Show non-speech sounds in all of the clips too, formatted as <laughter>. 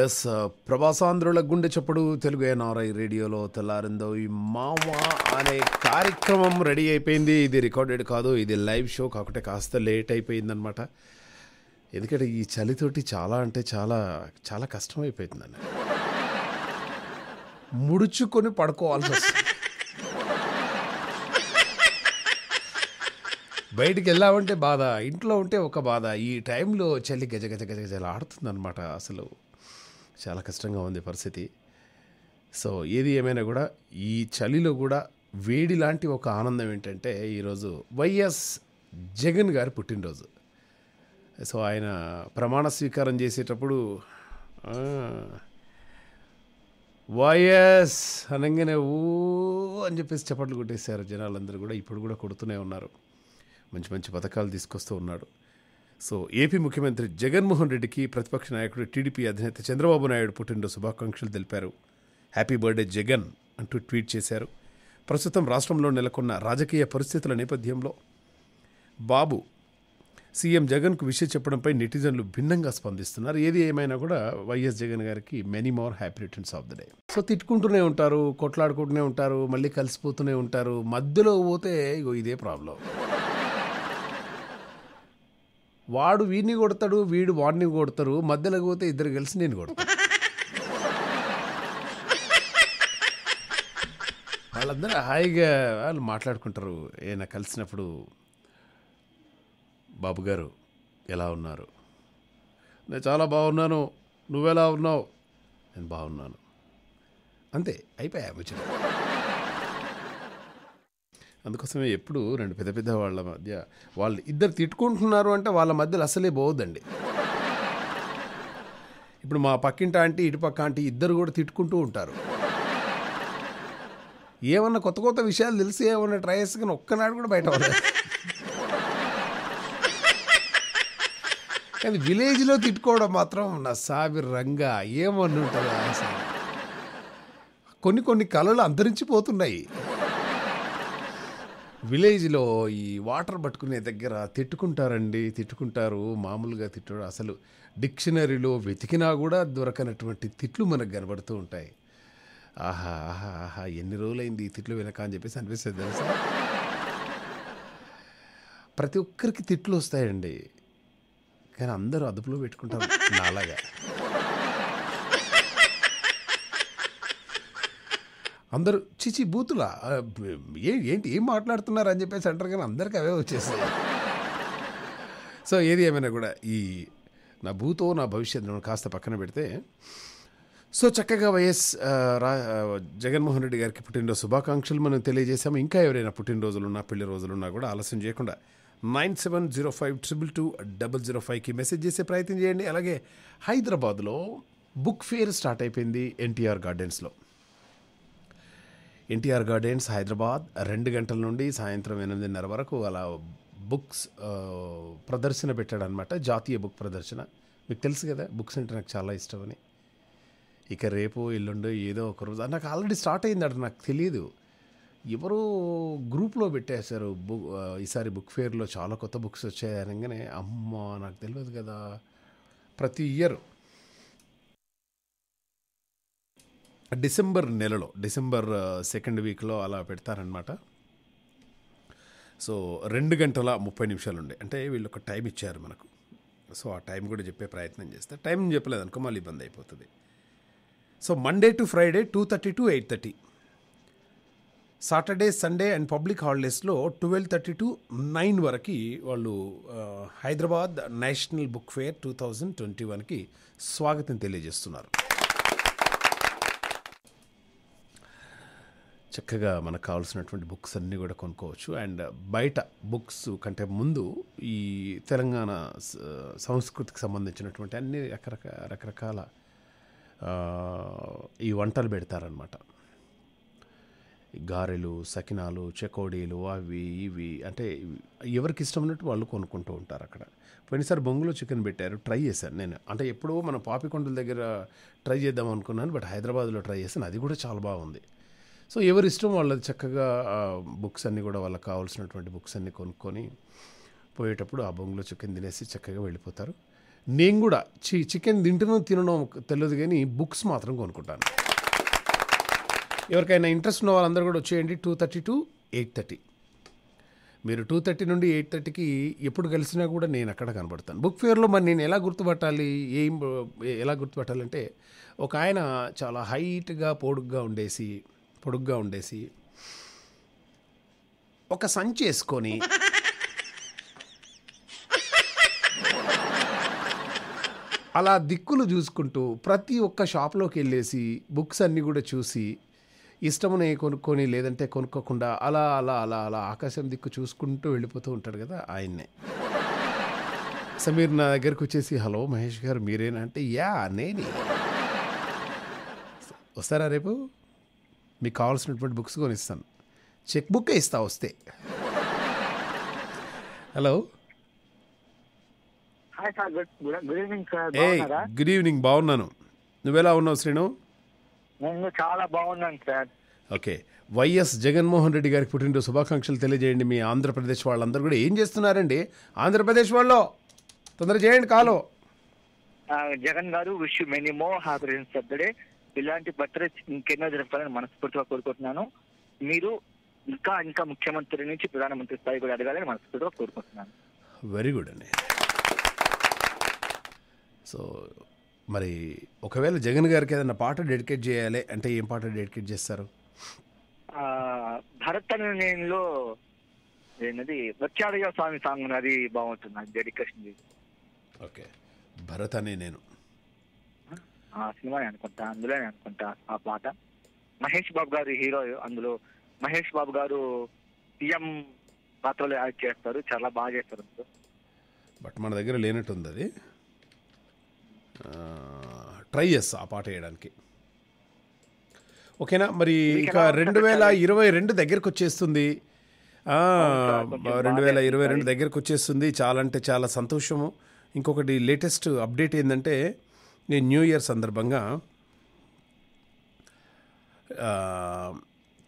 Yes uh, ప్రభాసాంధ్రుల గుండె చప్పుడు Telugu NRI రేడియోలో తెల్లారిందో ఈ మావా అనే కార్యక్రమం రెడీ అయిపోయింది ఇది రికార్డెడ్ కాదు ఇది లైవ్ షో కాకుంటే కాస్త లేట్ అయిపోయిందనమాట ఎందుకంటే ఈ చలితోటి చాలా అంటే చాలా చాలా కష్టం అయిపోయిందండి ముడుచుకొని పడుకోవాల్సి వస్తుంది బయటికి వెళ్ళామంటే బాధ ఇంట్లో ఉంటే ఒక బాధ ఈ టైంలో చలి గజ గజ గజ ఆడుతుంది అనమాట అసలు చాలా కష్టంగా ఉంది పరిస్థితి సో ఏది ఏమైనా కూడా ఈ చలిలో కూడా వేడి లాంటి ఒక ఆనందం ఏంటంటే ఈరోజు వైఎస్ జగన్ గారి పుట్టినరోజు సో ఆయన ప్రమాణ స్వీకారం చేసేటప్పుడు వైఎస్ అనగానే ఊ అని చెప్పేసి చప్పట్లు కొట్టేశారు జనాలందరూ కూడా ఇప్పుడు కూడా కొడుతూనే ఉన్నారు మంచి మంచి పథకాలు తీసుకొస్తూ ఉన్నాడు సో ఏపీ ముఖ్యమంత్రి జగన్మోహన్ రెడ్డికి ప్రతిపక్ష నాయకుడు టీడీపీ అధినేత చంద్రబాబు నాయుడు పుట్టినరోజు శుభాకాంక్షలు తెలిపారు హ్యాపీ బర్త్డే జగన్ అంటూ ట్వీట్ చేశారు ప్రస్తుతం రాష్ట్రంలో నెలకొన్న రాజకీయ పరిస్థితుల నేపథ్యంలో బాబు సీఎం జగన్కు విషయం చెప్పడంపై నెటిజన్లు భిన్నంగా స్పందిస్తున్నారు ఏది ఏమైనా కూడా వైఎస్ జగన్ గారికి many more happy returns of the day so తిట్టుకుంటూనే ఉంటారు కొట్లాడుకుంటూనే ఉంటారు మళ్ళీ కలిసిపోతూనే ఉంటారు మధ్యలో పోతే ఇదే ప్రాబ్లం వాడు వీడిని కొడతాడు వీడు వాడిని కొడతారు మధ్యలో పోతే ఇద్దరు కలిసి నేను కొడతాను వాళ్ళందరూ హాయిగా వాళ్ళు మాట్లాడుకుంటారు ఏమైనా కలిసినప్పుడు బాబు గారు ఎలా ఉన్నారు నేను చాలా బాగున్నాను నువ్వెలా ఉన్నావు నేను బాగున్నాను అంతే అయిపోయా ముచ్చట అందుకోసమే ఎప్పుడు రెండు పెద్ద పెద్ద వాళ్ళ మధ్య వాళ్ళు ఇద్దరు తిట్టుకుంటున్నారు అంటే వాళ్ళ మధ్యలో అసలే పోవద్దండి ఇప్పుడు మా పక్కింటి ఆంటీ ఇటుపక్క ఆంటీ ఇద్దరు కూడా తిట్టుకుంటూ ఉంటారు ఏమన్నా కొత్త కొత్త విషయాలు తెలిసి ఏమన్నా ట్రై చేసి కానీ ఒక్కనాడు కూడా బయట కానీ విలేజ్లో తిట్టుకోవడం మాత్రం నా సాబి రంగా ఏమన్నుంటుందా కొన్ని కొన్ని కళలు అంతరించిపోతున్నాయి విలేజ్లో ఈ వాటర్ పట్టుకునే దగ్గర తిట్టుకుంటారండి తిట్టుకుంటారు మామూలుగా తిట్టడం అసలు డిక్షనరీలో వెతికినా కూడా దొరకనటువంటి తిట్లు మనకు కనబడుతూ ఉంటాయి ఆహా ఆహా ఆహా ఎన్ని రోజులైంది ఈ తిట్లు వెనక అని చెప్పేసి అనిపిస్తుంది తెలుసా ప్రతి ఒక్కరికి తిట్లు వస్తాయండి కానీ అందరూ అదుపులో పెట్టుకుంటారు నాలాగా అందరూ చిచి బూతులా ఏ ఏంటి ఏం మాట్లాడుతున్నారు అని చెప్పేసి అంటారు కానీ అందరికీ అవే వచ్చేసాయి సో ఏది ఏమైనా కూడా ఈ నా భూతో నా భవిష్యత్తును కాస్త పక్కన పెడితే సో చక్కగా వైఎస్ రా జగన్మోహన్ రెడ్డి గారికి పుట్టినరోజు శుభాకాంక్షలు మనం తెలియజేసాము ఇంకా ఎవరైనా పుట్టినరోజులున్నా పెళ్లి రోజులున్నా కూడా ఆలస్యం చేయకుండా nine seven zero five triple two double zero ఫైవ్కి మెసేజ్ చేసే ప్రయత్నం చేయండి అలాగే హైదరాబాద్లో బుక్ ఫేర్ స్టార్ట్ అయిపోయింది ఎన్టీఆర్ గార్డెన్స్లో ఎన్టీఆర్ గార్డెన్స్ హైదరాబాద్ రెండు గంటల నుండి సాయంత్రం ఎనిమిదిన్నర వరకు అలా బుక్స్ ప్రదర్శన పెట్టాడనమాట జాతీయ బుక్ ప్రదర్శన మీకు తెలుసు కదా బుక్స్ అంటే నాకు చాలా ఇష్టమని ఇక రేపు ఎల్లుండి ఏదో ఒక రోజు నాకు ఆల్రెడీ స్టార్ట్ అయిందట నాకు తెలియదు ఎవరు గ్రూప్లో పెట్టేశారు బుక్ ఈసారి బుక్ ఫేర్లో చాలా కొత్త బుక్స్ వచ్చాయి అనగానే అమ్మ నాకు తెలియదు కదా ప్రతి ఇయర్ డిసెంబర్ నెలలో డిసెంబర్ సెకండ్ వీక్లో అలా పెడతారనమాట సో రెండు గంటల ముప్పై నిమిషాలు ఉండే అంటే వీళ్ళు ఒక టైం ఇచ్చారు మనకు సో ఆ టైం కూడా చెప్పే ప్రయత్నం చేస్తే టైం చెప్పలేదు అనుకో మళ్ళీ ఇబ్బంది అయిపోతుంది so Monday to Friday two thirty to eight thirty Saturday Sunday and public హాలిడేస్లో ట్వెల్వ్ థర్టీ టు నైన్ వరకు వాళ్ళు Hyderabad national book fair two thousand twenty వన్కి స్వాగతం తెలియజేస్తున్నారు చక్కగా మనకు కావాల్సినటువంటి బుక్స్ అన్నీ కూడా కొనుక్కోవచ్చు అండ్ బయట బుక్స్ కంటే ముందు ఈ తెలంగాణ సంస్కృతికి సంబంధించినటువంటి అన్ని రకరకాల రకరకాల ఈ వంటలు పెడతారనమాట గారెలు సకినాలు చెకోడీలు అవి ఇవి అంటే ఎవరికి ఇష్టమైనట్టు వాళ్ళు కొనుక్కుంటూ ఉంటారు అక్కడ పోయినసారి బొంగులో చికెన్ పెట్టారు ట్రై చేశాను నేను అంటే ఎప్పుడో మనం పాపికొండల దగ్గర ట్రై చేద్దాం అనుకున్నాను బట్ హైదరాబాద్లో ట్రై చేశాను అది కూడా చాలా బాగుంది సో ఎవరిష్టం వాళ్ళది చక్కగా బుక్స్ అన్నీ కూడా వాళ్ళకి కావాల్సినటువంటి బుక్స్ అన్నీ కొనుక్కొని పోయేటప్పుడు ఆ బొంగులో చికెన్ తినేసి చక్కగా వెళ్ళిపోతారు నేను కూడా చి చికెన్ తింటనో తినడం తెలియదు కానీ బుక్స్ మాత్రం కొనుక్కుంటాను ఎవరికైనా ఇంట్రెస్ట్ ఉన్న వాళ్ళందరూ కూడా వచ్చేయండి two thirty to eight thirty మీరు టూ థర్టీ నుండి ఎయిట్ థర్టీకి ఎప్పుడు కలిసినా కూడా నేను అక్కడ కనబడతాను బుక్ ఫేర్లో మరి నేను ఎలా గుర్తుపట్టాలి ఏం ఎలా గుర్తుపట్టాలంటే ఒక ఆయన చాలా హైట్గా పొడుగ్గా ఉండేసి పొడుగ్గా ఉండేసి ఒక సంచి వేసుకొని అలా దిక్కులు చూసుకుంటూ ప్రతి ఒక్క షాప్లోకి వెళ్ళేసి బుక్స్ అన్నీ కూడా చూసి ఇష్టమునే కొనుక్కొని లేదంటే కొనుక్కోకుండా అలా అలా అలా అలా ఆకాశం దిక్కు చూసుకుంటూ వెళ్ళిపోతూ ఉంటాడు కదా ఆయన్నే సమీర్ నా దగ్గరకు వచ్చేసి హలో మహేష్ గారు మీరేనా అంటే యా నేనే వస్తారా రేపు మీకు కావాల్సినటువంటి బుక్స్ కొనిస్తాను చెక్ బుక్ ఇస్తా వస్తే హలో గుడ్ ఈవినింగ్ బాగున్నాను నువ్వెలా ఉన్నావు శ్రీను చాలా బాగున్నాను sir okay YS Jaganmohan Reddy గారికి పుట్టినరోజు శుభాకాంక్షలు తెలియజేయండి మీ ఆంధ్రప్రదేశ్ వాళ్ళందరూ కూడా ఏం చేస్తున్నారండి ఆంధ్రప్రదేశ్ వాళ్ళు తొందర చేయండి కాలో జగన్ గారు wish you many more happy birthday ఇలాంటి బట్టరెస్ ఇంకెన్నో జరపాలని మనస్ఫూర్తిగా కోరుకుంటున్నాను మీరు ఇంకా ఇంకా ముఖ్యమంత్రి నుంచి ప్రధానమంత్రి స్థాయి కూడా అడగాలని మనస్ఫూర్తిగా కోరుకుంటున్నాను వెరీ గుడ్ అండి సో మరి ఒకవేళ జగన్ గారికి ఏదైనా పాట డెడికేట్ చేయాలి అంటే ఏం పాట డెడికేట్ చేస్తారు భరత్ నేనులో ఏంటది వచ్చాడయ్య స్వామి సాంగ్ అది బాగుంటుంది డెడికేషన్ ఓకే భరత్ అనే నేను ఆ సినిమా అనుకుంటా అందులో అనుకుంటా ఆ పాట మహేష్ బాబు గారు హీరో అందులో మహేష్ బాబు గారు సీఎం పాత్రలో యాక్ట్ చేస్తారు చాలా బాగా చేస్తారు బట్ మన దగ్గర లేనట్టుంది అది ట్రై చేస్తా ఆ పాట వేయడానికి ఓకేనా మరి ఇంకా రెండు వేల ఇరవై రెండు దగ్గరకు వచ్చేస్తుంది రెండు వేల ఇరవై రెండు దగ్గరకు వచ్చేస్తుంది చాలా అంటే చాలా సంతోషము ఇంకొకటి లేటెస్ట్ అప్డేట్ ఏంటంటే నేను న్యూ ఇయర్ సందర్భంగా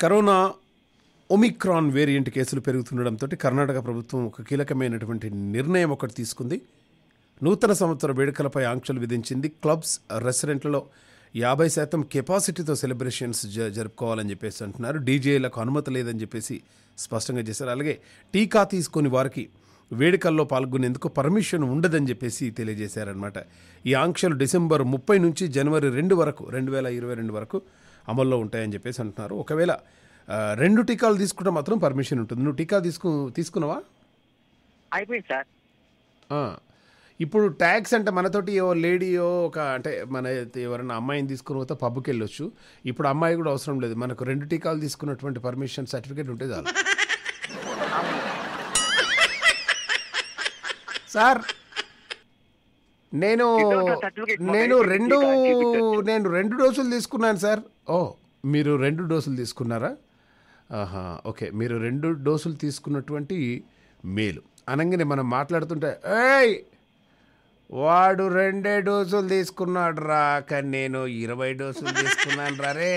కరోనా ఒమిక్రాన్ వేరియంట్ కేసులు పెరుగుతుండడంతో కర్ణాటక ప్రభుత్వం ఒక కీలకమైనటువంటి నిర్ణయం ఒకటి తీసుకుంది నూతన సంవత్సర వేడుకలపై ఆంక్షలు విధించింది క్లబ్స్ రెస్టారెంట్లలో యాభై శాతం కెపాసిటీతో సెలబ్రేషన్స్ జ జరుపుకోవాలని చెప్పేసి అంటున్నారు డీజేలకు అనుమతి లేదని చెప్పేసి స్పష్టంగా చేశారు అలాగే టీకా తీసుకొని వారికి వేడుకల్లో పాల్గొనేందుకు పర్మిషన్ ఉండదని చెప్పేసి తెలియజేశారనమాట ఈ ఆంక్షలు డిసెంబర్ ముప్పై నుంచి జనవరి రెండు వరకు రెండు వేల ఇరవై రెండు వరకు అమల్లో ఉంటాయని చెప్పేసి అంటున్నారు ఒకవేళ రెండు టీకాలు తీసుకుంటే మాత్రం పర్మిషన్ ఉంటుంది నువ్వు టీకా తీసుకు తీసుకున్నావా అయిపోయింది సార్ ఇప్పుడు ట్యాక్స్ అంటే మనతోటి ఓ లేడీయో ఒక అంటే మన ఎవరైనా అమ్మాయిని తీసుకుని పోతే పబ్కి వెళ్ళొచ్చు ఇప్పుడు అమ్మాయి కూడా అవసరం లేదు మనకు రెండు టీకాలు తీసుకున్నటువంటి పర్మిషన్ సర్టిఫికేట్ ఉంటే చాలు సార్ నేను నేను రెండు నేను రెండు డోసులు తీసుకున్నాను సార్ ఓ మీరు రెండు డోసులు తీసుకున్నారా ఆహా ఓకే మీరు రెండు డోసులు తీసుకున్నటువంటి మేలు అనగానే మనం మాట్లాడుతుంటే ఏయ్ వాడు రెండే డోసులు తీసుకున్నాడు రా కానీ నేను ఇరవై డోసులు తీసుకున్నాను రా రే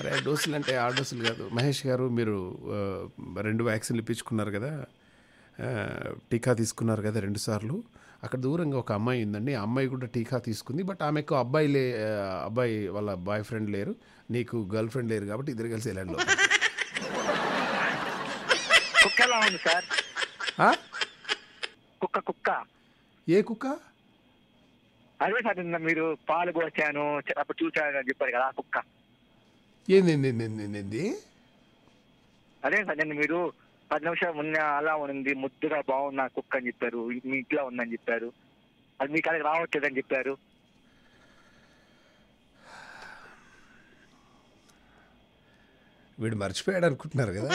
అరే డోసులు అంటే ఆ డోసులు కాదు మహేష్ గారు మీరు రెండు వ్యాక్సిన్లు ఇప్పించుకున్నారు కదా టీకా తీసుకున్నారు కదా రెండుసార్లు అక్కడ దూరంగా ఒక అమ్మాయి ఉందండి ఆ అమ్మాయి కూడా టీకా తీసుకుంది బట్ ఆమెకు అబ్బాయి లే అబ్బాయి వాళ్ళ బాయ్ ఫ్రెండ్ లేరు నీకు గర్ల్ ఫ్రెండ్ లేరు కాబట్టి ఇద్దరు కలిసి వెళ్ళండి కుక్క కుక్క ఏ కుక్క అదే సార్ మీరు పాలు పోసాను అప్పుడు చూసాను చెప్పారు కదా కుక్క ఏంది అదే సార్ నేను మీరు పది నిమిషాలు ఉన్న అలా ఉంది ముద్దుగా బాగున్న కుక్క అని చెప్పారు మీ ఇంట్లో ఉందని చెప్పారు అది మీ కాడికి రావట్లేదని చెప్పారు వీడు మర్చిపోయాడు అనుకుంటున్నారు కదా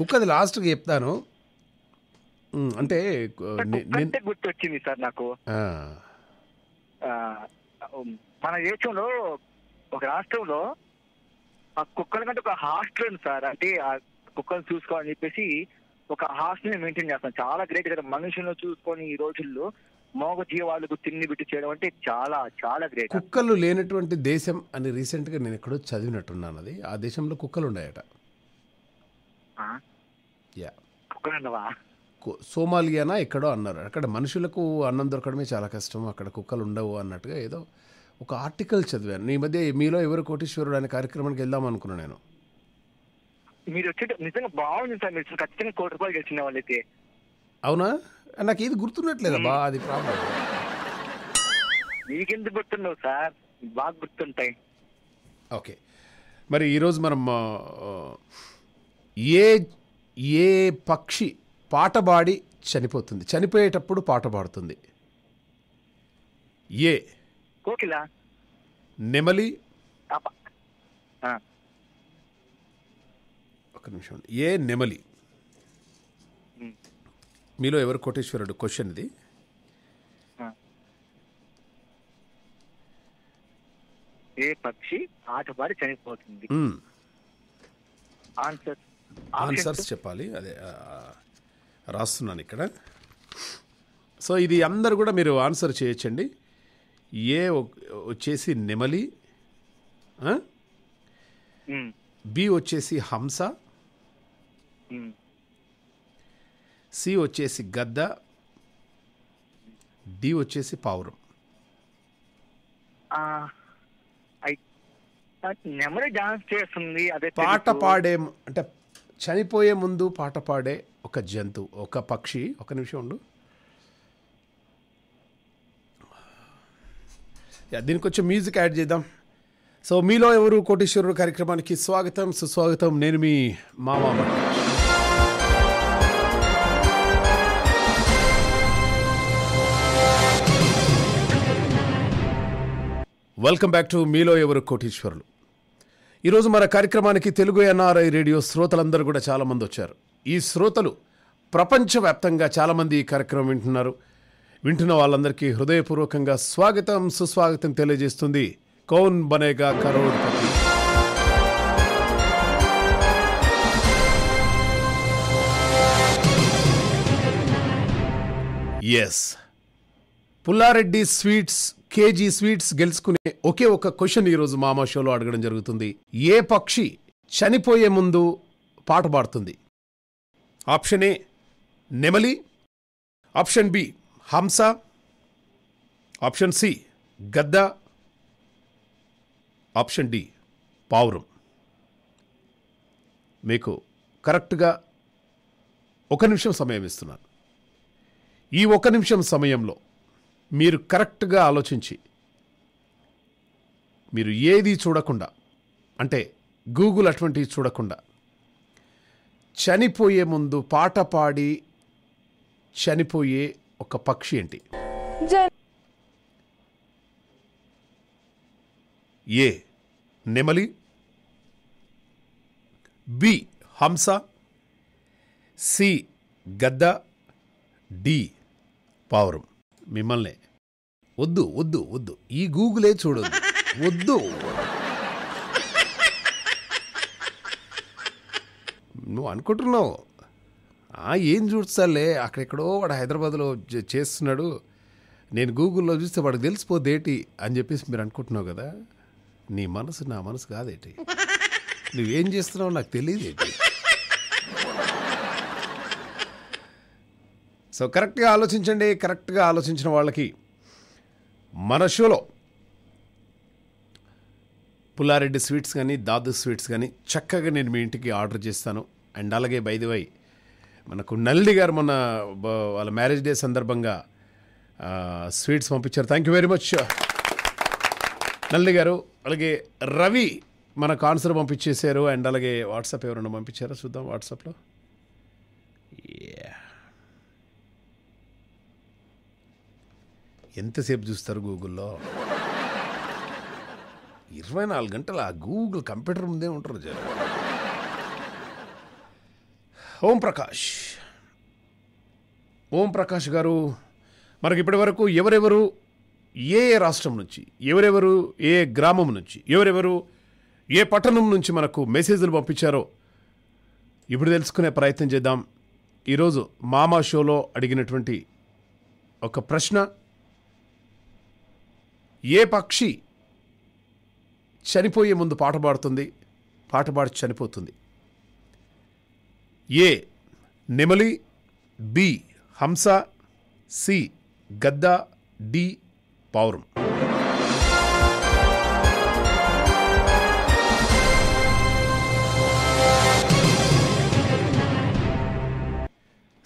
కుక్కది లాస్ట్కి చెప్తాను అంటే గుర్తొచ్చింది సార్ నాకు మన దేశంలో ఒక రాష్ట్రంలో ఆ కుక్కల కంటే ఒక హాస్టల్ సార్ అంటే ఆ కుక్కను చూసుకోవాలని చెప్పేసి ఒక ని మెయింటైన్ చేస్తాం చాలా గ్రేట్ కదా మనుషులను చూసుకొని ఈ రోజుల్లో మోగ జీవాలకు తిండి బిట్టి చేయడం అంటే చాలా చాలా గ్రేట్ కుక్కలు లేనటువంటి దేశం అని రీసెంట్ గా నేను ఎక్కడో చదివినట్టున్నాను అది ఆ దేశంలో కుక్కలు ఉన్నాయట యా కుక్కలు సోమాలియానా ఎక్కడో అన్నారు అక్కడ మనుషులకు అన్నం దొరకడమే చాలా కష్టం అక్కడ కుక్కలు ఉండవు అన్నట్టుగా ఏదో ఒక ఆర్టికల్ చదివాను నీ మధ్య మీలో ఎవరు కోటీశ్వరుడు అనే కార్యక్రమానికి వెళ్దాం అనుకున్నాను నేను మీరు వచ్చేటప్పుడు నిజంగా బాగుంది సార్ మీరు ఖచ్చితంగా కోటి రూపాయలు గెలిచిన వాళ్ళైతే అవునా నాకు ఏది గుర్తున్నట్లేదు బా అది ప్రాబ్లం నీకెందుకు గుర్తున్నావు సార్ బాగా గుర్తుంటాయి ఓకే మరి ఈరోజు మనం ఏ ఏ పక్షి పాట పాడి చనిపోతుంది చనిపోయేటప్పుడు పాట పాడుతుంది ఏ నెమలి ఒక నిమిషం ఏ నెమలి మీలో ఎవరు కోటేశ్వరుడు క్వశ్చన్ ఇది ఏ పక్షి చనిపోతుంది ఆన్సర్ ఆన్సర్స్ చెప్పాలి అదే రాస్తున్నాను ఇక్కడ సో ఇది అందరు కూడా మీరు ఆన్సర్ చేయొచ్చండి ఏ వచ్చేసి నెమలి బి వచ్చేసి హంస సి వచ్చేసి గద్ద డి వచ్చేసి పావురం పాట పాడే అంటే చనిపోయే ముందు పాట పాడే ఒక జంతువు ఒక పక్షి ఒక నిమిషం ఉండు దీనికి కొంచెం మ్యూజిక్ యాడ్ చేద్దాం సో మీలో ఎవరు కోటీశ్వరుడు కార్యక్రమానికి స్వాగతం సుస్వాగతం నేను మీ మామ వెల్కమ్ బ్యాక్ టు మీలో ఎవరు కోటీశ్వరులు ఈరోజు మన కార్యక్రమానికి తెలుగు ఎన్ఆర్ఐ రేడియో శ్రోతలందరూ కూడా చాలామంది వచ్చారు ఈ శ్రోతలు ప్రపంచవ్యాప్తంగా చాలామంది ఈ కార్యక్రమం వింటున్నారు వింటున్న వాళ్ళందరికీ హృదయపూర్వకంగా స్వాగతం సుస్వాగతం తెలియజేస్తుంది Kaun Banega Crorepati S Pullareddy sweets KG sweets గెలుచుకునే ఒకే ఒక క్వశ్చన్ ఈరోజు మామా షోలో అడగడం జరుగుతుంది ఏ పక్షి చనిపోయే ముందు పాట పాడుతుంది ఆప్షన్ ఏ నెమలి ఆప్షన్ బి హంస ఆప్షన్ సి గద్ద ఆప్షన్ డి పావురం మీకు కరెక్ట్గా ఒక నిమిషం సమయం ఇస్తున్నాను ఈ ఒక నిమిషం సమయంలో మీరు కరెక్ట్గా ఆలోచించి మీరు ఏది చూడకుండా అంటే గూగుల్ అటువంటివి చూడకుండా చనిపోయే ముందు పాట పాడి చనిపోయే ఒక పక్షి ఏంటి ఏ నెమలి బి హంస సి గద్ద డి పావురం మిమ్మల్ని వద్దు వద్దు వద్దు ఈ గూగులే చూడదు వద్దు నువ్వు అనుకుంటున్నావు ఏం చూస్తాలే అక్కడెక్కడో వాడు హైదరాబాద్లో చేస్తున్నాడు నేను గూగుల్లో చూస్తే వాడికి తెలిసిపోదేటి అని చెప్పేసి మీరు అనుకుంటున్నావు కదా నీ మనసు నా మనసు కాదేటి నువ్వేం చేస్తున్నావు నాకు తెలియదేటి సో కరెక్ట్గా ఆలోచించండి కరెక్ట్గా ఆలోచించిన వాళ్ళకి మన షోలో పుల్లారెడ్డి స్వీట్స్ కానీ దాదు స్వీట్స్ కానీ చక్కగా నేను మీ ఇంటికి ఆర్డర్ చేస్తాను అండ్ అలాగే బైదివై మనకు నల్లి గారు మొన్న వాళ్ళ మ్యారేజ్ డే సందర్భంగా స్వీట్స్ పంపించారు thank you very much Nalli గారు అలాగే రవి మన ఆన్సర్ పంపించేశారు అండ్ అలాగే వాట్సాప్ ఎవరైనా పంపించారా చూద్దాం వాట్సాప్లో ఎంతసేపు చూస్తారు గూగుల్లో ఇరవై నాలుగు గంటలు ఆ గూగుల్ కంప్యూటర్ ముందే ఉంటారు జరు ఓం ప్రకాష్ ఓం ప్రకాష్ గారు మనకి ఇప్పటి వరకు ఎవరెవరు ఏ ఏ రాష్ట్రం నుంచి ఎవరెవరు ఏ గ్రామం నుంచి ఎవరెవరు ఏ పట్టణం నుంచి మనకు మెసేజ్లు పంపించారో ఇప్పుడు తెలుసుకునే ప్రయత్నం చేద్దాం ఈరోజు మామా షోలో అడిగినటువంటి ఒక ప్రశ్న ఏ పక్షి చనిపోయే ముందు పాట పాడుతుంది పాట పాడి చనిపోతుంది ఏ నెమలి బి హంస సి గద్ద డి పావురం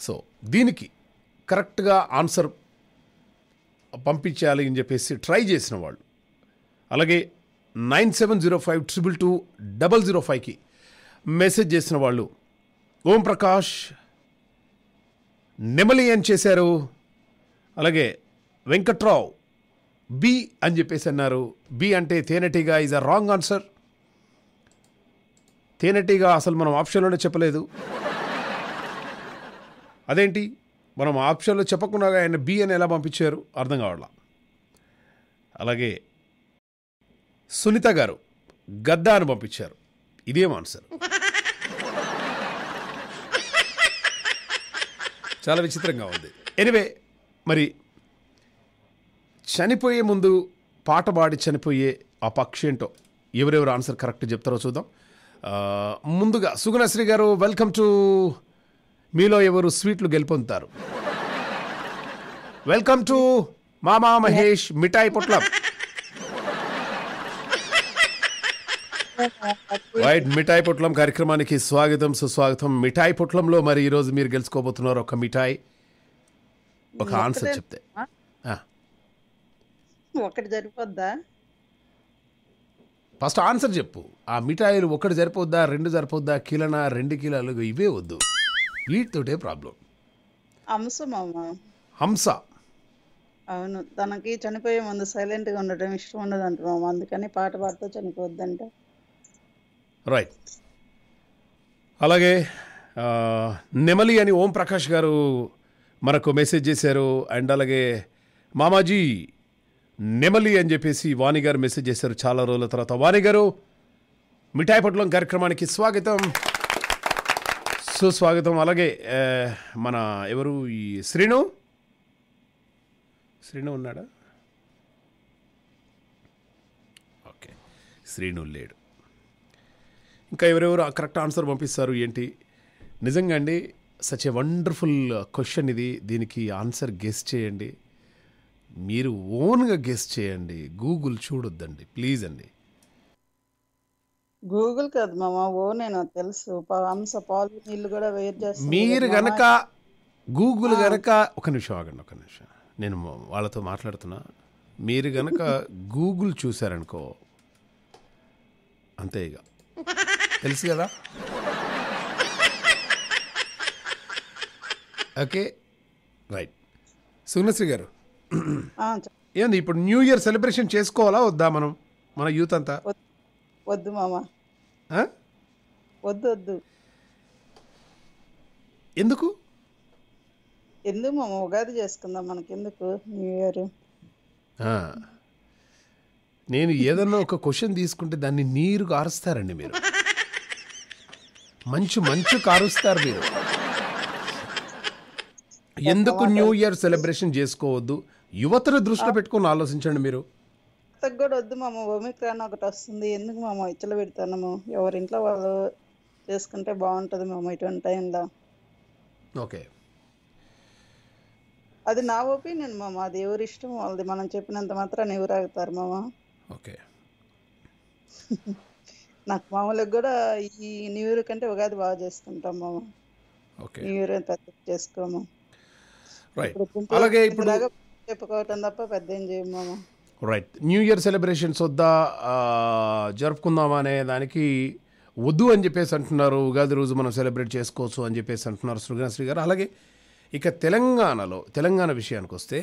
సో దీనికి కరెక్ట్గా ఆన్సర్ పంపించాలి అని చెప్పేసి ట్రై చేసిన వాళ్ళు అలాగే nine seven zero five triple two double zero ఫైవ్కి మెసేజ్ చేసిన వాళ్ళు ఓం ప్రకాష్ నెమలి అని చేశారు అలాగే వెంకట్రావు బి అని చెప్పేసి అన్నారు బి అంటే తేనెటీగా ఈజ్ అ రాంగ్ ఆన్సర్ తేనెటీగా అసలు మనం ఆప్షన్లోనే చెప్పలేదు అదేంటి మనం ఆప్షన్లో చెప్పకుండా ఆయన బి అని ఎలా పంపించారు అర్థం కావాల అలాగే సునీత గారు గద్దా అని పంపించారు ఇదేం ఆన్సర్ చాలా విచిత్రంగా ఉంది ఎనివే మరి చనిపోయే ముందు పాట పాడి చనిపోయే ఆ పక్షి ఏంటో ఎవరెవరు ఆన్సర్ కరెక్ట్ చెప్తారో చూద్దాం ముందుగా సుగుణశ్రీ గారు వెల్కమ్ టు మీలో ఎవరు స్వీట్లు గెలుపొందుతారు వెల్కమ్ టు మామా మహేష్ మిఠాయి పొట్ల వైట్ మిఠాయి పొట్లం కార్యక్రమానికి స్వాగతం సుస్వాగతం మిఠాయి పొట్లంలో మరి ఈరోజు మీరు గెలుచుకోబోతున్నారు ఒక మిఠాయి ఒక ఆన్సర్ చెప్తే ఒకటి సరిపోద్దా ఫస్ట్ ఆన్సర్ చెప్పు ఆ మిఠాయిలు ఒకటి సరిపోద్దా రెండు సరిపోద్దా కిలన రెండు కిలాలు ఇవే వద్దు వీటితోటే ప్రాబ్లం హంస హంస అవును తనకి చనిపోయే ముందు సైలెంట్గా ఉండటం ఇష్టం ఉండదంట మామ అందుకని పాట పాడుతూ చనిపోద్దంటే రైట్ అలాగే నెమలి అని ఓం ప్రకాష్ గారు మనకు మెసేజ్ చేశారు అండ్ అలాగే మామాజీ నెమలి అని చెప్పేసి వాణి గారు మెసేజ్ చేశారు చాలా రోజుల తర్వాత వాణి గారు మిఠాయి పట్లం కార్యక్రమానికి స్వాగతం సుస్వాగతం అలాగే మన ఎవరు ఈ శ్రీను శ్రీను ఉన్నాడా ఓకే శ్రీను లేడు ఇంకా ఎవరెవరు కరెక్ట్ ఆన్సర్ పంపిస్తారు ఏంటి నిజంగా అండి సచ్ ఏ వండర్ఫుల్ క్వశ్చన్ ఇది దీనికి ఆన్సర్ గెస్ చేయండి మీరు ఓన్గా గెస్ చేయండి గూగుల్ చూడొద్దండి ప్లీజ్ అండి గూగుల్ కాదు మామ ఓ నేను తెలుసు హంస పాలు నీళ్ళు కూడా వేరు చేస్తాను మీరు గనక గూగుల్ గనక ఒక నిమిషం ఆగండి ఒక నిమిషం నేను వాళ్ళతో మాట్లాడుతున్నా మీరు గనక గూగుల్ <laughs> చూసారనుకో అంతే ఇక తెలుసు కదా ఓకే రైట్ సుగ్నశ్రీ గారు ఏంది ఇప్పుడు న్యూ ఇయర్ సెలబ్రేషన్ చేసుకోవాలా వద్దా మనం మన యూత్ అంతా వద్దు మామా వద్దు వద్దు ఎందుకు ఎందుకు మామ ఉగాది చేసుకుందాం మనకి ఎందుకు న్యూ ఇయర్ నేను ఏదన్నా ఒక క్వశ్చన్ తీసుకుంటే దాన్ని నీరు కారుస్తారండి మీరు మంచు మంచు కారుస్తారు మీరు ఎందుకు న్యూ ఇయర్ సెలబ్రేషన్ చేసుకోవద్దు యువతను దృష్టిలో పెట్టుకొని ఆలోచించండి మీరు కూడా వద్దు మామ ఒమిక్రాన్ ఒకటి వస్తుంది ఎందుకు మామ ఇచ్చలు పెడతాము ఎవరింట్లో వాళ్ళు చేసుకుంటే బాగుంటుంది మామ ఇటువంటి టైంలో ఓకే అది నా ఒపీనియన్ మామ అది ఎవరి ఇష్టం వాళ్ళది మనం చెప్పినంత మాత్రాన్ని ఎవరు ఆగుతారు మామ ఓకే <laughs> నాకు మామూలుగా కూడా ఈ న్యూ ఇయర్ కంటే ఉగాది బాగా చేసుకుంటాము ఓకే న్యూ ఇయర్ పెద్ద చేసుకోము రైట్ అలాగే ఇప్పుడు చెప్పుకోవటం తప్ప పెద్ద ఏం చేయము రైట్ న్యూ ఇయర్ సెలబ్రేషన్స్ వద్దా జరుపుకుందామా అనే దానికి వద్దు అని చెప్పేసి అంటున్నారు ఉగాది రోజు మనం సెలబ్రేట్ చేసుకోవచ్చు అని చెప్పేసి అంటున్నారు శ్రీ గారు అలాగే ఇక తెలంగాణలో తెలంగాణ విషయానికి వస్తే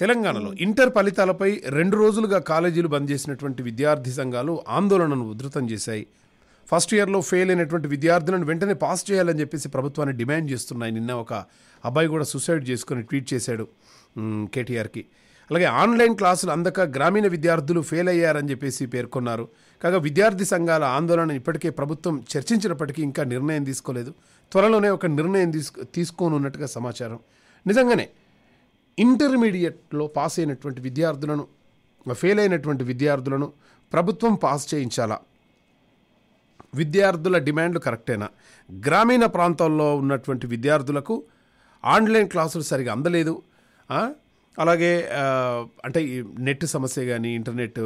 తెలంగాణలో ఇంటర్ ఫలితాలపై రెండు రోజులుగా కాలేజీలు బంద్ చేసినటువంటి విద్యార్థి సంఘాలు ఆందోళనను ఉధృతం చేశాయి ఫస్ట్ ఇయర్లో ఫెయిల్ అయినటువంటి విద్యార్థులను వెంటనే పాస్ చేయాలని చెప్పేసి ప్రభుత్వాన్ని డిమాండ్ చేస్తున్నాయి నిన్న ఒక అబ్బాయి కూడా సూసైడ్ చేసుకుని ట్వీట్ చేశాడు కేటీఆర్కి అలాగే ఆన్లైన్ క్లాసులు అందక గ్రామీణ విద్యార్థులు ఫెయిల్ అయ్యారని చెప్పేసి పేర్కొన్నారు కాగా విద్యార్థి సంఘాల ఆందోళన ఇప్పటికే ప్రభుత్వం చర్చించినప్పటికీ ఇంకా నిర్ణయం తీసుకోలేదు త్వరలోనే ఒక నిర్ణయం తీసుకో తీసుకోనున్నట్టుగా సమాచారం నిజంగానే ఇంటర్మీడియట్లో పాస్ అయినటువంటి విద్యార్థులను ఫెయిల్ అయినటువంటి విద్యార్థులను ప్రభుత్వం పాస్ చేయించాలా విద్యార్థుల డిమాండ్లు కరెక్టేనా గ్రామీణ ప్రాంతాల్లో ఉన్నటువంటి విద్యార్థులకు ఆన్లైన్ క్లాసులు సరిగా అందలేదు అలాగే అంటే నెట్ సమస్య కానీ ఇంటర్నెట్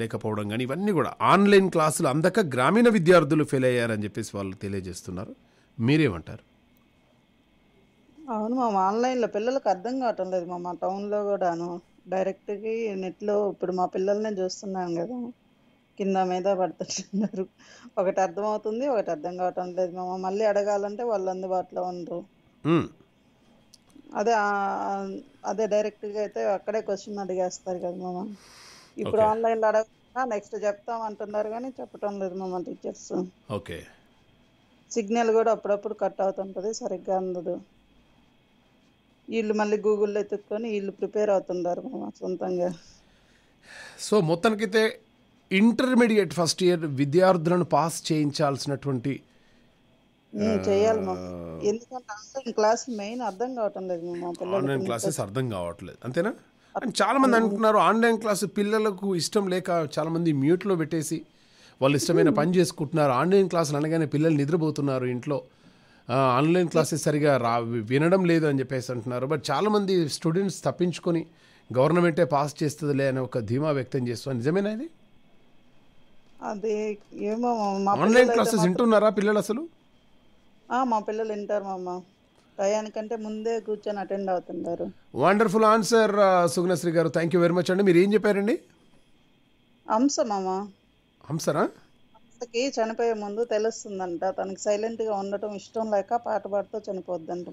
లేకపోవడం కానీ ఇవన్నీ కూడా ఆన్లైన్ క్లాసులు అందక గ్రామీణ విద్యార్థులు ఫెయిల్ అయ్యారని చెప్పేసి వాళ్ళు తెలియజేస్తున్నారు మీరేమంటారు అవును మామ ఆన్లైన్లో పిల్లలకు అర్థం కావటం లేదు మామ టౌన్లో కూడాను నెట్ నెట్లో ఇప్పుడు మా పిల్లల్నే చూస్తున్నాను కదా కింద మీద పడుతున్నారు ఒకటి అర్థమవుతుంది ఒకటి అర్థం కావటం లేదు మామ మళ్ళీ అడగాలంటే వాళ్ళు అందుబాటులో ఉండరు అదే అదే డైరెక్ట్గా అయితే అక్కడే క్వశ్చన్ అడిగేస్తారు కదా మామ ఇప్పుడు ఆన్లైన్లో అడగకుండా నెక్స్ట్ చెప్తాం అంటున్నారు కానీ చెప్పటం లేదు మామ టీచర్స్ ఓకే సిగ్నల్ కూడా అప్పుడప్పుడు కట్ అవుతుంటుంది సరిగ్గా అందదు వీళ్ళు మళ్ళీ గూగుల్లో ఎత్తుకొని వీళ్ళు ప్రిపేర్ అవుతున్నారు సొంతంగా సో మొత్తానికైతే ఇంటర్మీడియట్ ఫస్ట్ ఇయర్ విద్యార్థులను పాస్ చేయించాల్సినటువంటి చేయాలి ఎందుకంటే ఆన్లైన్ క్లాస్ మెయిన్ అర్థం ఆన్లైన్ క్లాసెస్ అర్థం కావట్లేదు అంతేనా చాలా మంది అంటున్నారు ఆన్లైన్ క్లాస్ పిల్లలకు ఇష్టం లేక చాలా మంది మ్యూట్లో పెట్టేసి వాళ్ళు ఇష్టమైన పని చేసుకుంటున్నారు ఆన్లైన్ క్లాసులు అనగానే పిల్లలు నిద్రపోతున్నారు ఇంట్లో ఆన్లైన్ క్లాసెస్ సరిగా రా వినడం లేదు అని చెప్పేసి అంటున్నారు బట్ చాలామంది స్టూడెంట్స్ తప్పించుకొని గవర్నమెంటే పాస్ చేస్తుందిలే అని ఒక ధీమా వ్యక్తం చేస్తున్నాను నిజమేనా ఇది అదే ఏమో ఆన్లైన్ క్లాసెస్ వింటున్నారా పిల్లలు అసలు మా పిల్లలు వింటారు మామ టయానికంటే ముందే కూర్చొని అటెండ్ అవుతుంటారు వండర్ఫుల్ ఆన్సర్ సుగుణశ్రీ గారు థ్యాంక్ యూ వెరీ మచ్ అండి మీరు ఏం చెప్పారండి అంశ మామ హంసరా భర్తకి చనిపోయే ముందు తెలుస్తుందంట తనకి సైలెంట్ గా ఉండటం ఇష్టం లేక పాట పాడుతూ చనిపోద్ది అంట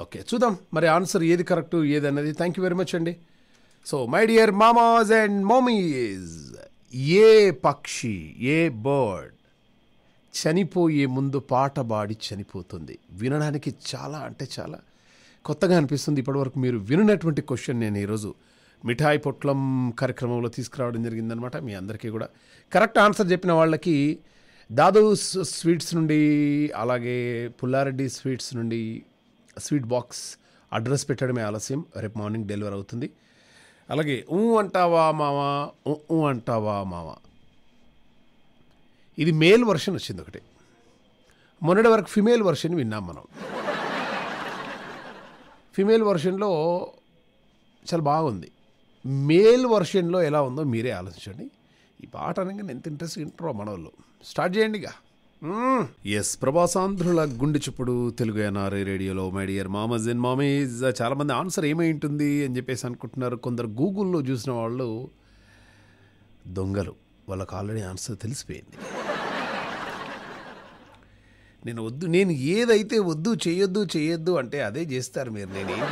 ఓకే చూద్దాం మరి ఆన్సర్ ఏది కరెక్ట్ ఏది అన్నది థ్యాంక్ యూ వెరీ మచ్ అండి సో మై డియర్ మామాస్ అండ్ మోమీస్ ఏ పక్షి ఏ బర్డ్ చనిపోయే ముందు పాట పాడి చనిపోతుంది వినడానికి చాలా అంటే చాలా కొత్తగా అనిపిస్తుంది ఇప్పటివరకు మీరు విననటువంటి క్వశ్చన్ నేను ఈరోజు మిఠాయి పొట్లం కార్యక్రమంలో తీసుకురావడం జరిగిందనమాట మీ అందరికీ కూడా కరెక్ట్ ఆన్సర్ చెప్పిన వాళ్ళకి దాదు స్వీట్స్ నుండి అలాగే పుల్లారెడ్డి స్వీట్స్ నుండి స్వీట్ బాక్స్ అడ్రస్ పెట్టడమే ఆలస్యం రేపు మార్నింగ్ డెలివర్ అవుతుంది అలాగే ఊ అంటావా మావా ఊ అంటావా మావా ఇది మేల్ వర్షన్ వచ్చింది ఒకటి మొన్నటి వరకు ఫిమేల్ వర్షన్ విన్నాం మనం ఫిమేల్ వర్షన్లో చాలా బాగుంది మేల్ వర్షన్లో ఎలా ఉందో మీరే ఆలోచించండి ఈ పాట అనగానే ఎంత ఇంట్రెస్ట్ వింటారో మన వాళ్ళు స్టార్ట్ చేయండిగా ఎస్ hmm. ప్రభాసాంధ్రుల గుండె చుప్పుడు తెలుగు ఎన్ఆర్ఐ రేడియోలో my dear mamas and mamis చాలామంది ఆన్సర్ ఏమై ఉంటుంది అని చెప్పేసి అనుకుంటున్నారు కొందరు గూగుల్లో చూసిన వాళ్ళు దొంగలు వాళ్ళకి ఆల్రెడీ ఆన్సర్ తెలిసిపోయింది నేను వద్దు నేను ఏదైతే వద్దు చేయొద్దు చేయొద్దు అంటే అదే చేస్తారు మీరు నేను ఏం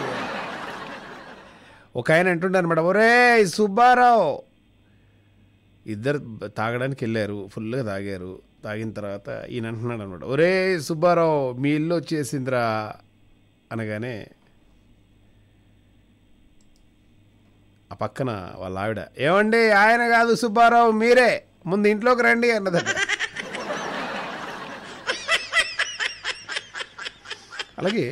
ఒక ఆయన అంటుండే అనమాట ఒరే సుబ్బారావు ఇద్దరు తాగడానికి వెళ్ళారు ఫుల్గా తాగారు తాగిన తర్వాత ఈయన అంటున్నాడు అనమాట ఒరే సుబ్బారావు మీ ఇల్లు వచ్చేసిందిరా అనగానే ఆ పక్కన వాళ్ళ ఆవిడ ఏమండి ఆయన కాదు సుబ్బారావు మీరే ముందు ఇంట్లోకి రండి అన్నది అలాగే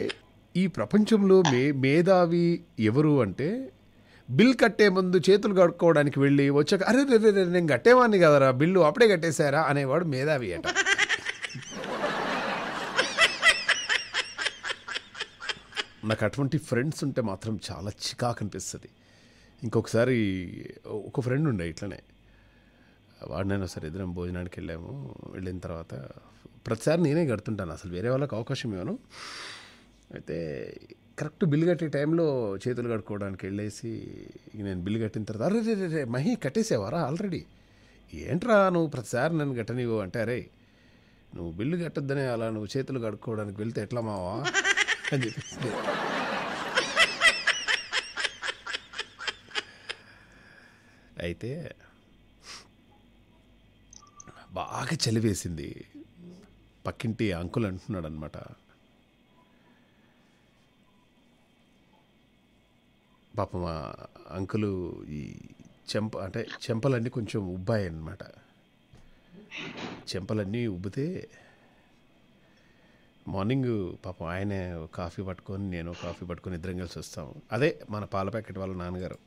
ఈ ప్రపంచంలో మే మేధావి ఎవరు అంటే బిల్ కట్టే ముందు చేతులు కడుక్కోవడానికి వెళ్ళి వచ్చాక అరే రే రే నేను కట్టేవాడిని కదరా బిల్లు అప్పుడే కట్టేశారా అనేవాడు మేధావి అంట నాకు అటువంటి ఫ్రెండ్స్ ఉంటే మాత్రం చాలా చికాకు అనిపిస్తుంది ఇంకొకసారి ఒక ఫ్రెండ్ ఉండే ఇట్లనే వాడినైనా సరే ఇద్దరం భోజనానికి వెళ్ళాము వెళ్ళిన తర్వాత ప్రతిసారి నేనే కడుతుంటాను అసలు వేరే వాళ్ళకి అవకాశం ఇవ్వను అయితే కరెక్ట్ బిల్లు కట్టే టైంలో చేతులు కట్టుకోవడానికి వెళ్ళేసి నేను బిల్లు కట్టిన తర్వాత అరే రే రే మహి కట్టేసేవారా ఆల్రెడీ ఏంట్రా నువ్వు ప్రతిసారి నన్ను కట్టనివ్వు అంటే అరే నువ్వు బిల్లు కట్టొద్దనే అలా నువ్వు చేతులు కడుక్కోవడానికి వెళ్తే ఎట్లా మావా అని చెప్పేసి అయితే బాగా చలివేసింది పక్కింటి అంకుల్ అంటున్నాడు అనమాట పాపం మా అంకులు ఈ చెంప అంటే చెంపలన్నీ కొంచెం ఉబ్బాయి అనమాట చెంపలన్నీ ఉబ్బితే మార్నింగ్ పాపం ఆయన కాఫీ పట్టుకొని నేను కాఫీ పట్టుకొని ఇద్దరం కలిసి వస్తాము అదే మన పాల ప్యాకెట్ వాళ్ళ నాన్నగారు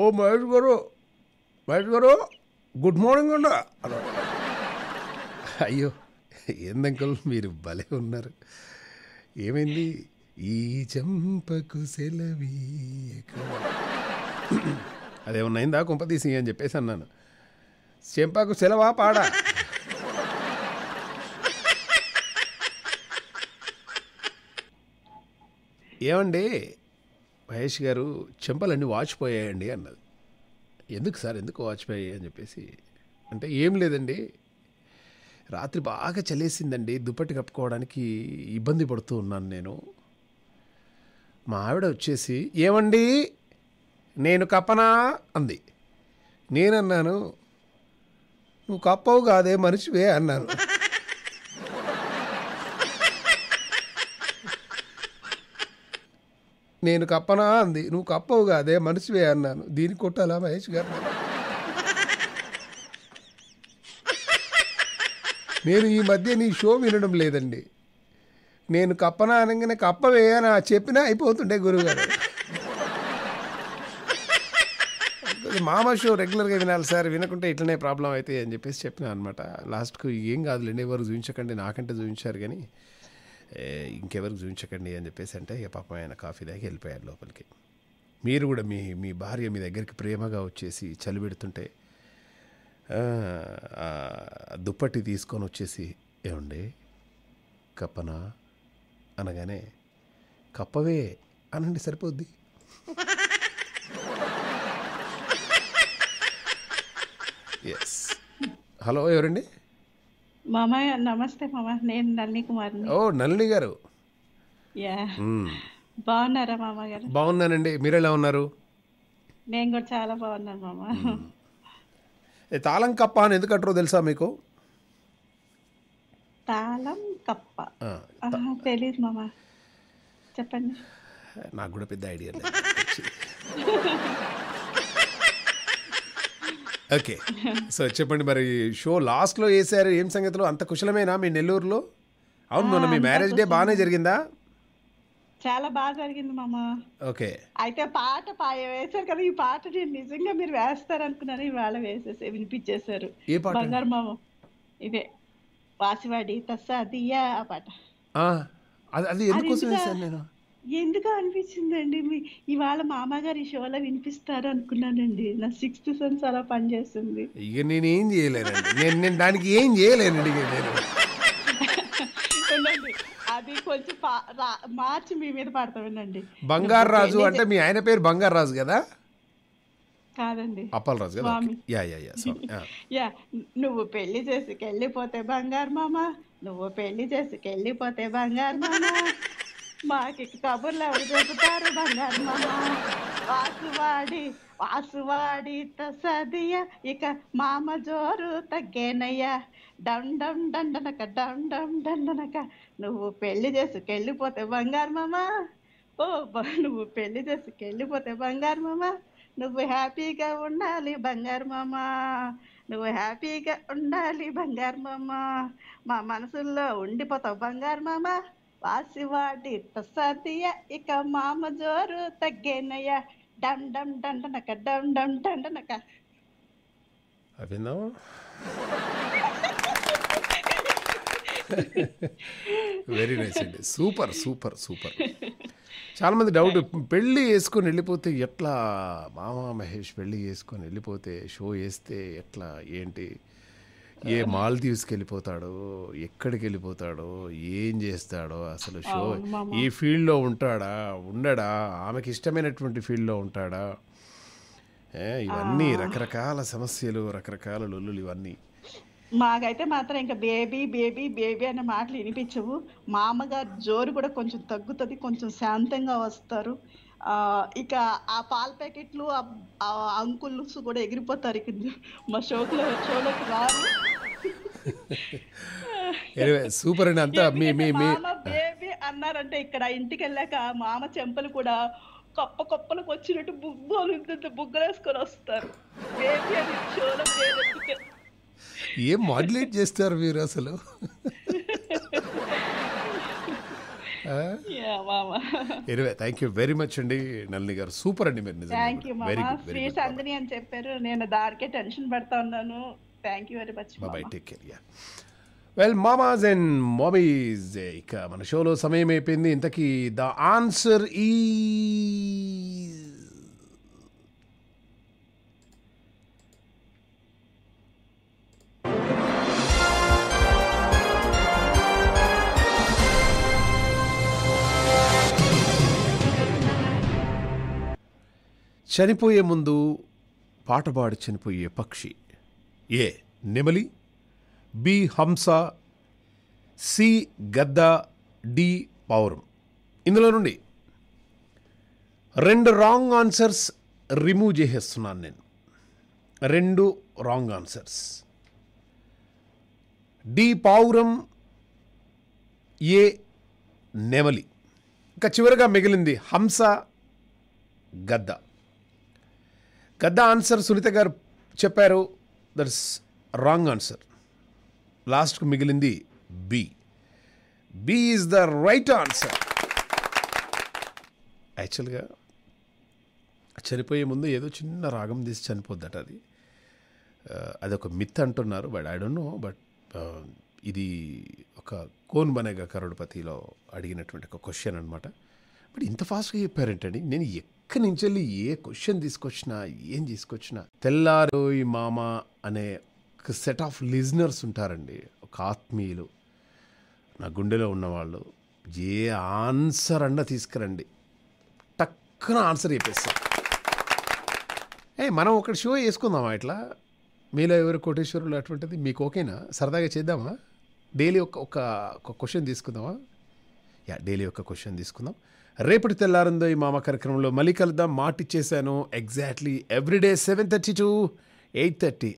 ఓ మహేష్ గారు మహేష్ గారు గుడ్ మార్నింగ్ అండ అయ్యో ఏందంకల్ మీరు భలే ఉన్నారు ఏమైంది ఈ చంపకు సెలవీయక అదేమన్నైందా కుంపతీసి అని చెప్పేసి అన్నాను చెంపకు సెలవా పాడా ఏమండి మహేష్ గారు చెంపలన్నీ వాచిపోయాయండి అన్నది ఎందుకు సార్ ఎందుకు వాచిపోయాయి అని చెప్పేసి అంటే ఏం లేదండి రాత్రి బాగా చలేసిందండి దుప్పటి కప్పుకోవడానికి ఇబ్బంది పడుతూ ఉన్నాను నేను మా ఆవిడ వచ్చేసి ఏమండి నేను కప్పనా అంది నేనన్నాను నువ్వు కప్పవు కాదే మనిషివే అన్నాను నేను కప్పనా అంది నువ్వు కప్పవు కాదే మనిషివే అన్నాను దీనికి కొట్టాలా మహేష్ గారు నేను ఈ మధ్య నీ షో వినడం లేదండి నేను కప్పన అనగానే కప్ప వేయనా చెప్పినా అయిపోతుండే గురువుగారు మామ షో రెగ్యులర్గా వినాలి సార్ వినకుంటే ఇట్లనే ప్రాబ్లం అవుతాయి అని చెప్పేసి చెప్పినా అనమాట లాస్ట్కు ఏం కాదులేండి ఎవరు చూపించకండి నాకంటే చూపించారు కానీ ఇంకెవరికి చూపించకండి అని చెప్పేసి అంటే ఇక పాపం ఆయన కాఫీ దాకా వెళ్ళిపోయారు లోపలికి మీరు కూడా మీ మీ భార్య మీ దగ్గరికి ప్రేమగా వచ్చేసి చలిబెడుతుంటే దుప్పటి తీసుకొని వచ్చేసి ఏమండి కప్పనా అనగానే కప్పవే అనండి సరిపోద్ది ఎస్ హలో ఎవరండి మామయ్య నమస్తే మామ నేను నళిని కుమార్ ఓ నళిని గారు యా బాగున్నారా మామ గారు బాగున్నానండి మీరు ఎలా ఉన్నారు నేను కూడా చాలా బాగున్నాను మామ తాళం కప్ప అని ఎందుకు అంటారో తెలుసా మీకు తాళం కప్ప తెలియదు మామ చెప్పండి నాకు కూడా పెద్ద ఐడియా ఓకే సో చెప్పండి మరి షో లాస్ట్లో వేసారు ఏం సంగతిలో అంత కుశలమేనా మీ నెల్లూరులో అవును మొన్న మీ మ్యారేజ్ డే బాగానే జరిగిందా చాలా బాగా జరిగింది మామ ఓకే అయితే పాట వేశారు కదా ఈ పాట నేను నిజంగా మీరు వేస్తారు అనుకున్నాను ఇవాళ వేసేసి వినిపించేశారు బంగారు మామ ఇదే వాసివాడి తస్సాదియా ఆ పాట అది ఎందుకోసం నేను ఎందుకు అనిపించిందండి మీ ఇవాళ మామగారు ఈ షోలో వినిపిస్తారు అనుకున్నానండి నా సిక్స్త్ సెన్స్ అలా పనిచేస్తుంది ఇక నేను ఏం చేయలేనండి నేను నేను దానికి ఏం చేయలేనండి నేను అది కొంచెం మార్చి మీ మీద పడతామండి బంగారు రాజు అంటే మీ ఆయన పేరు బంగారు రాజు కదా కాదండి అప్పలరాజు <laughs> యా నువ్వు పెళ్లి చేసుకెళ్ళిపోతే బంగారు మామ నువ్వు పెళ్లి చేసుకెళ్ళిపోతే బంగారు మామ మాకి కబుర్లు ఎవరు చెబుతారు బంగారు మామ వాసువాడి వాసువాడి తసదియ ఇక మామ జోరు తగ్గేనయ్యా డం డం డండనక డం డం డండనక నువ్వు పెళ్లి చేసుకెళ్ళిపోతే బంగారు మామ ఓ నువ్వు పెళ్లి చేసుకెళ్ళిపోతే బంగారు మామ నువ్వు హ్యాపీగా ఉండాలి బంగారు మామ నువ్వు హ్యాపీగా ఉండాలి మామ మా మనసుల్లో ఉండిపోతావు వాసి వాసివాడి ప్రశాంతియ ఇక మామ జోరు తగ్గేనయ్య డమ్ డమ్ డండనక డమ్ డమ్ డండనక అభినవ్ వెరీ నైస్ అండి సూపర్ సూపర్ సూపర్ చాలామంది డౌట్ పెళ్ళి వేసుకొని వెళ్ళిపోతే ఎట్లా మామా మహేష్ పెళ్ళి వేసుకొని వెళ్ళిపోతే షో వేస్తే ఎట్లా ఏంటి ఏ మాల్దీవ్స్కి వెళ్ళిపోతాడో ఎక్కడికి వెళ్ళిపోతాడు ఏం చేస్తాడో అసలు షో ఈ ఫీల్డ్లో ఉంటాడా ఉండడా ఆమెకి ఇష్టమైనటువంటి ఫీల్డ్లో ఉంటాడా ఇవన్నీ రకరకాల సమస్యలు రకరకాల లొల్లులు ఇవన్నీ మాకైతే మాత్రం ఇంకా బేబీ బేబీ బేబీ అనే మాటలు వినిపించవు మా అమ్మగారు జోరు కూడా కొంచెం తగ్గుతుంది కొంచెం శాంతంగా వస్తారు ఇక ఆ పాల ప్యాకెట్లు ఆ అంకుల్స్ కూడా ఎగిరిపోతారు ఇక మా షోకులో షోలోకి రాదు సూపర్ అండి అంతా మీ మీ మీ బేబీ అన్నారంటే ఇక్కడ ఇంటికి వెళ్ళాక మామ చెంపలు కూడా కప్ప కప్పలకు వచ్చినట్టు బుగ్గలు బుగ్గలేసుకొని వస్తారు బేబీ అని షోలో ఏం మాడ్యులేట్ చేస్తారు మీరు అసలు anyway thank you very much అండి నల్ని గారు సూపర్ అండి మీరు నిజంగా వెరీ వెరీ గుడ్ అందరి అని చెప్పారు నేను దానికే టెన్షన్ పడతా ఉన్నాను thank you very much bye take care yeah well mamas and mamis ఇక మన షోలో సమయం అయిపోయింది ఇంతకీ ద ఆన్సర్ ఈ చనిపోయే ముందు పాడి చనిపోయే పక్షి ఏ నెమలి బి హంస సి గద్ద డి పావురం ఇందులో నుండి రెండు రాంగ్ ఆన్సర్స్ రిమూవ్ చేసేస్తున్నాను నేను రెండు రాంగ్ ఆన్సర్స్ డి పావురం ఏ నెమలి ఇంకా చివరగా మిగిలింది హంస గద్ద గద్ద ఆన్సర్ సునీత గారు చెప్పారు దట్స్ రాంగ్ ఆన్సర్ లాస్ట్కు మిగిలింది B B is the right answer యాక్చువల్గా చనిపోయే ముందు ఏదో చిన్న రాగం తీసి చనిపోద్దట అది uh, అదొక మిత్ అంటున్నారు but I don't know but ఇది ఒక కోన్ బనేగా కరోడపతిలో అడిగినటువంటి ఒక క్వశ్చన్ అనమాట బట్ ఇంత ఫాస్ట్గా చెప్పారేంటండి నేను ఎక్కడి నుంచి వెళ్ళి ఏ క్వశ్చన్ తీసుకొచ్చినా ఏం తీసుకొచ్చినా తెల్లారోయ్ మామ అనే ఒక సెట్ ఆఫ్ లిజనర్స్ ఉంటారండి ఒక ఆత్మీయులు నా గుండెలో ఉన్నవాళ్ళు ఏ ఆన్సర్ అన్నా తీసుకురండి టక్కున ఆన్సర్ చెప్పేస్తారు ఏ మనం ఒకటి షో వేసుకుందామా ఇట్లా మీలో ఎవరు కోటేశ్వరులు అటువంటిది మీకు ఓకేనా సరదాగా చేద్దామా డైలీ ఒక ఒక క్వశ్చన్ తీసుకుందామా యా డైలీ ఒక క్వశ్చన్ తీసుకుందాం రేపటి తెల్లారిందో ఈ మామ కార్యక్రమంలో మళ్ళీ కలుద్దాం మాట exactly everyday seven thirty to eight thirty